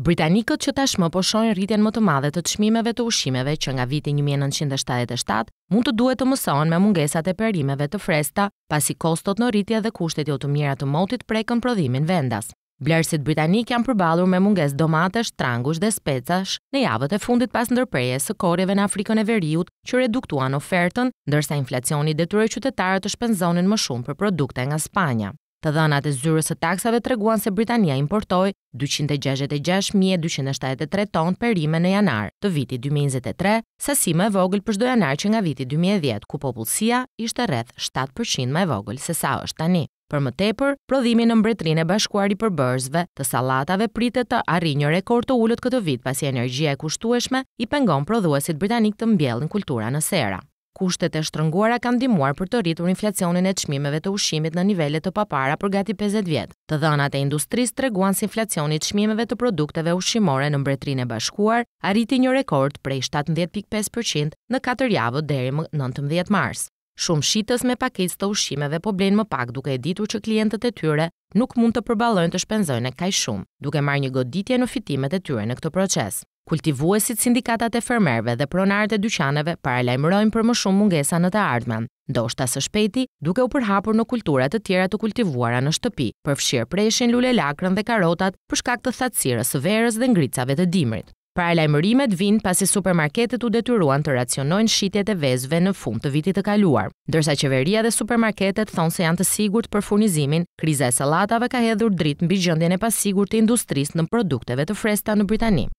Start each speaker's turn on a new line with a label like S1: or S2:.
S1: Britanikët që tashmë po shohin rritjen më të madhe të çmimeve të ushqimeve që nga viti 1977 mund të duhet të mësohen me mungesat e perimeve të fresta, pasi kostot në rritje dhe kushtet jo të të motit prekën prodhimin vendas. Blerësit britanik janë përballur me mungesë domatesh, trangush dhe specash në javët e fundit pas ndërprerjes së korrjeve në Afrikën e Veriut, që reduktuan ofertën, ndërsa inflacioni detyroi qytetarët të shpenzonin më shumë për produkte nga Spanja. Të dhënat e zyrës së taksave treguan se Britania importoi 266273 tonë perime në janar të vitit 2023, sasi më e vogël për çdo janar që nga viti 2010, ku popullsia ishte rreth 7% më e vogël se sa është tani. Për më tepër, prodhimi në Mbretërinë e Bashkuar i përbërësve të sallatave pritet të arrijë një rekord të ulët këtë vit pasi energjia e kushtueshme i pengon prodhuesit britanik të mbjellin kultura në sera. Kushtet e shtrënguara kanë ndihmuar për të rritur inflacionin e çmimeve të ushqimit në nivele të papara për gati 50 vjet. Të dhënat e industrisë treguan se inflacioni i çmimeve të produkteve ushqimore në Mbretërinë e Bashkuar arriti një rekord prej 17.5% në 4 javë deri më 19 mars. Shumë shitës me paketës të ushqimeve po blenë më pak duke e ditur që klientët e tyre nuk mund të përbalojnë të shpenzojnë e kaj shumë, duke marrë një goditje në fitimet e tyre në këtë proces kultivuesit sindikatat e fermerve dhe pronarët e dyqaneve paralajmërojnë për më shumë mungesa në të ardhmen, ndoshta së shpeti, duke u përhapur në kultura të tjera të kultivuara në shtëpi, përfshirë preshin, lulelakrën dhe karotat për shkak të thatësirës së verës dhe ngricave të dimrit. Paralajmërimet vijnë pasi supermarketet u detyruan të racionojnë shitjet e vezëve në fund të vitit të kaluar, ndërsa qeveria dhe supermarketet thonë se janë të sigurt për furnizimin, kriza e sallatave ka hedhur dritë mbi gjendjen e pasigurt të industrisë në produkteve të freskëta në Britani.